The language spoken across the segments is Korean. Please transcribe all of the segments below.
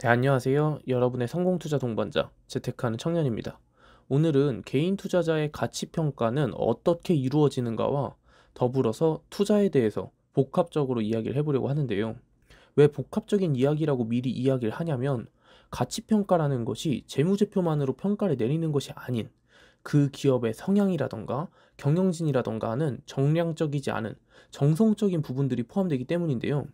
네, 안녕하세요. 여러분의 성공 투자 동반자, 재테크하는 청년입니다. 오늘은 개인 투자자의 가치 평가는 어떻게 이루어지는가와 더불어서 투자에 대해서 복합적으로 이야기를 해보려고 하는데요. 왜 복합적인 이야기라고 미리 이야기를 하냐면 가치 평가라는 것이 재무제표만으로 평가를 내리는 것이 아닌 그 기업의 성향이라던가 경영진이라던가 하는 정량적이지 않은 정성적인 부분들이 포함되기 때문인데요.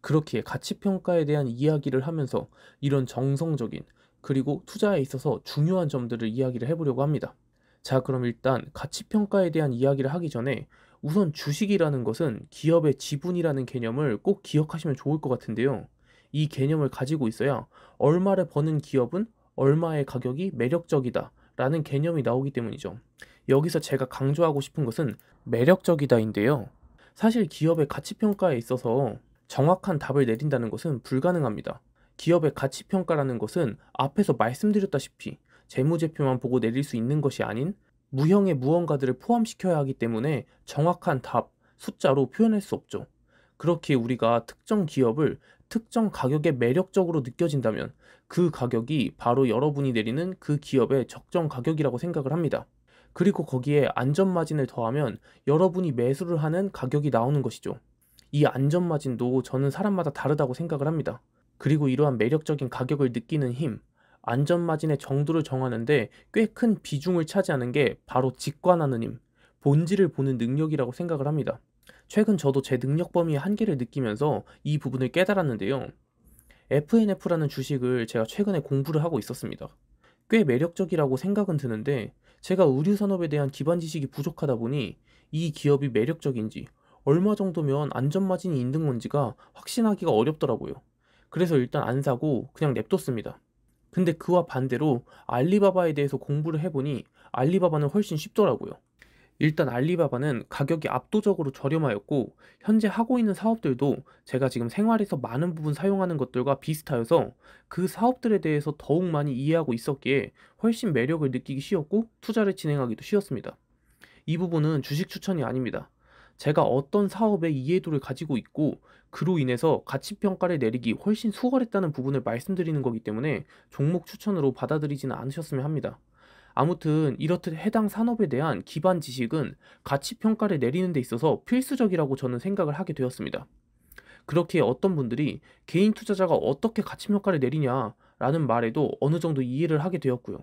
그렇게 가치평가에 대한 이야기를 하면서 이런 정성적인 그리고 투자에 있어서 중요한 점들을 이야기를 해보려고 합니다. 자, 그럼 일단 가치평가에 대한 이야기를 하기 전에 우선 주식이라는 것은 기업의 지분이라는 개념을 꼭 기억하시면 좋을 것 같은데요. 이 개념을 가지고 있어야 얼마를 버는 기업은 얼마의 가격이 매력적이다 라는 개념이 나오기 때문이죠. 여기서 제가 강조하고 싶은 것은 매력적이다인데요. 사실 기업의 가치평가에 있어서 정확한 답을 내린다는 것은 불가능합니다. 기업의 가치 평가라는 것은 앞에서 말씀드렸다시피 재무제표만 보고 내릴 수 있는 것이 아닌 무형의 무언가들을 포함시켜야 하기 때문에 정확한 답, 숫자로 표현할 수 없죠. 그렇게 우리가 특정 기업을 특정 가격에 매력적으로 느껴진다면 그 가격이 바로 여러분이 내리는 그 기업의 적정 가격이라고 생각을 합니다. 그리고 거기에 안전마진을 더하면 여러분이 매수를 하는 가격이 나오는 것이죠. 이 안전마진도 저는 사람마다 다르다고 생각을 합니다. 그리고 이러한 매력적인 가격을 느끼는 힘, 안전마진의 정도를 정하는데 꽤 큰 비중을 차지하는 게 바로 직관하는 힘, 본질을 보는 능력이라고 생각을 합니다. 최근 저도 제 능력 범위의 한계를 느끼면서 이 부분을 깨달았는데요. FNF라는 주식을 제가 최근에 공부를 하고 있었습니다. 꽤 매력적이라고 생각은 드는데 제가 의류 산업에 대한 기반 지식이 부족하다 보니 이 기업이 매력적인지 얼마 정도면 안전마진이 있는 건지가 확신하기가 어렵더라고요. 그래서 일단 안 사고 그냥 냅뒀습니다. 근데 그와 반대로 알리바바에 대해서 공부를 해보니 알리바바는 훨씬 쉽더라고요. 일단 알리바바는 가격이 압도적으로 저렴하였고 현재 하고 있는 사업들도 제가 지금 생활에서 많은 부분 사용하는 것들과 비슷하여서 그 사업들에 대해서 더욱 많이 이해하고 있었기에 훨씬 매력을 느끼기 쉬웠고 투자를 진행하기도 쉬웠습니다. 이 부분은 주식 추천이 아닙니다. 제가 어떤 사업의 이해도를 가지고 있고 그로 인해서 가치 평가를 내리기 훨씬 수월했다는 부분을 말씀드리는 거기 때문에 종목 추천으로 받아들이지는 않으셨으면 합니다. 아무튼 이렇듯 해당 산업에 대한 기반 지식은 가치 평가를 내리는 데 있어서 필수적이라고 저는 생각을 하게 되었습니다. 그렇게 어떤 분들이 개인 투자자가 어떻게 가치 평가를 내리냐라는 말에도 어느 정도 이해를 하게 되었고요.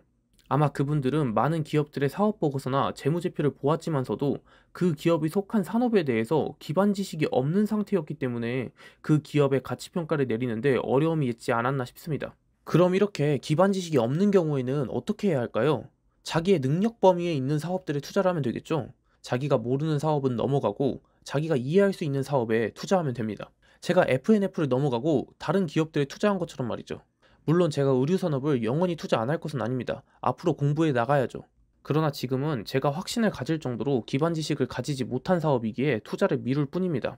아마 그분들은 많은 기업들의 사업 보고서나 재무제표를 보았지만서도 그 기업이 속한 산업에 대해서 기반 지식이 없는 상태였기 때문에 그 기업의 가치 평가를 내리는데 어려움이 있지 않았나 싶습니다. 그럼 이렇게 기반 지식이 없는 경우에는 어떻게 해야 할까요? 자기의 능력 범위에 있는 사업들에 투자를 하면 되겠죠. 자기가 모르는 사업은 넘어가고 자기가 이해할 수 있는 사업에 투자하면 됩니다. 제가 FNF를 넘어가고 다른 기업들에 투자한 것처럼 말이죠. 물론 제가 의류산업을 영원히 투자 안 할 것은 아닙니다. 앞으로 공부해 나가야죠. 그러나 지금은 제가 확신을 가질 정도로 기반 지식을 가지지 못한 사업이기에 투자를 미룰 뿐입니다.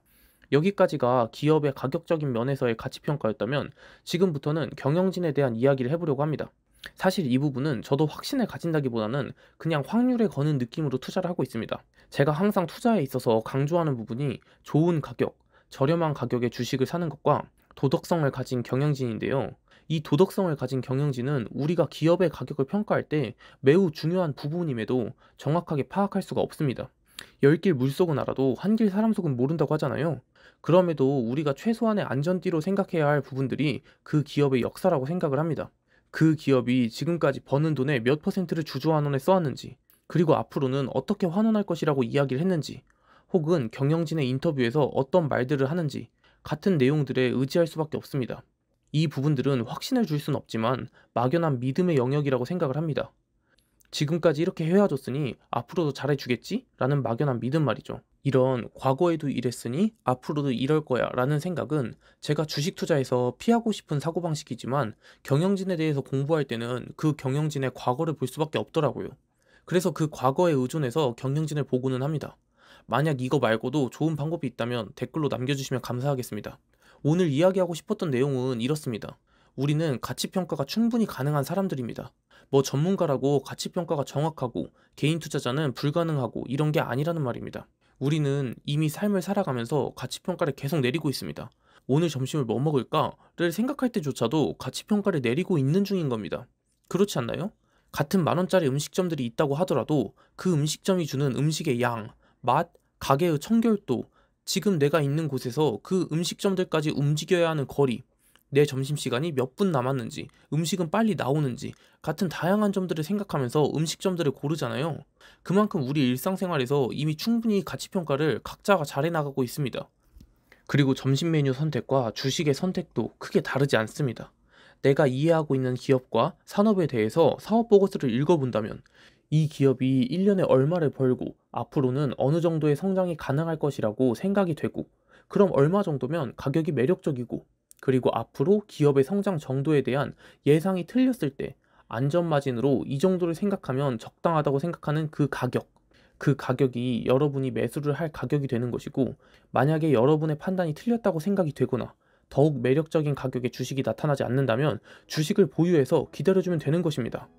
여기까지가 기업의 가격적인 면에서의 가치평가였다면 지금부터는 경영진에 대한 이야기를 해보려고 합니다. 사실 이 부분은 저도 확신을 가진다기보다는 그냥 확률에 거는 느낌으로 투자를 하고 있습니다. 제가 항상 투자에 있어서 강조하는 부분이 좋은 가격, 저렴한 가격의 주식을 사는 것과 도덕성을 가진 경영진인데요. 이 도덕성을 가진 경영진은 우리가 기업의 가격을 평가할 때 매우 중요한 부분임에도 정확하게 파악할 수가 없습니다. 열길 물속은 알아도 한길 사람 속은 모른다고 하잖아요. 그럼에도 우리가 최소한의 안전띠로 생각해야 할 부분들이 그 기업의 역사라고 생각을 합니다. 그 기업이 지금까지 버는 돈의 몇 퍼센트를 주주환원에 써왔는지, 그리고 앞으로는 어떻게 환원할 것이라고 이야기를 했는지, 혹은 경영진의 인터뷰에서 어떤 말들을 하는지, 같은 내용들에 의지할 수밖에 없습니다. 이 부분들은 확신을 줄 수는 없지만 막연한 믿음의 영역이라고 생각을 합니다. 지금까지 이렇게 해와줬으니 앞으로도 잘해주겠지? 라는 막연한 믿음 말이죠. 이런 과거에도 이랬으니 앞으로도 이럴 거야 라는 생각은 제가 주식 투자에서 피하고 싶은 사고방식이지만 경영진에 대해서 공부할 때는 그 경영진의 과거를 볼 수밖에 없더라고요. 그래서 그 과거에 의존해서 경영진을 보고는 합니다. 만약 이거 말고도 좋은 방법이 있다면 댓글로 남겨주시면 감사하겠습니다. 오늘 이야기하고 싶었던 내용은 이렇습니다. 우리는 가치평가가 충분히 가능한 사람들입니다. 뭐 전문가라고 가치평가가 정확하고 개인 투자자는 불가능하고 이런 게 아니라는 말입니다. 우리는 이미 삶을 살아가면서 가치평가를 계속 내리고 있습니다. 오늘 점심을 뭐 먹을까를 생각할 때조차도 가치평가를 내리고 있는 중인 겁니다. 그렇지 않나요? 같은 만원짜리 음식점들이 있다고 하더라도 그 음식점이 주는 음식의 양, 맛, 가게의 청결도, 지금 내가 있는 곳에서 그 음식점들까지 움직여야 하는 거리, 내 점심시간이 몇 분 남았는지, 음식은 빨리 나오는지 같은 다양한 점들을 생각하면서 음식점들을 고르잖아요. 그만큼 우리 일상생활에서 이미 충분히 가치평가를 각자가 잘해나가고 있습니다. 그리고 점심 메뉴 선택과 주식의 선택도 크게 다르지 않습니다. 내가 이해하고 있는 기업과 산업에 대해서 사업 보고서를 읽어본다면 이 기업이 1년에 얼마를 벌고 앞으로는 어느 정도의 성장이 가능할 것이라고 생각이 되고 그럼 얼마 정도면 가격이 매력적이고 그리고 앞으로 기업의 성장 정도에 대한 예상이 틀렸을 때 안전마진으로 이 정도를 생각하면 적당하다고 생각하는 그 가격 그 가격이 여러분이 매수를 할 가격이 되는 것이고 만약에 여러분의 판단이 틀렸다고 생각이 되거나 더욱 매력적인 가격의 주식이 나타나지 않는다면 주식을 보유해서 기다려주면 되는 것입니다.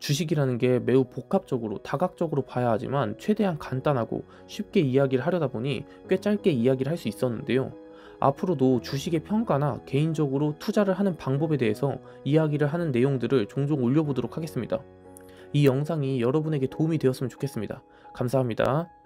주식이라는 게 매우 복합적으로 다각적으로 봐야 하지만 최대한 간단하고 쉽게 이야기를 하려다 보니 꽤 짧게 이야기를 할 수 있었는데요. 앞으로도 주식의 평가나 개인적으로 투자를 하는 방법에 대해서 이야기를 하는 내용들을 종종 올려보도록 하겠습니다. 이 영상이 여러분에게 도움이 되었으면 좋겠습니다. 감사합니다.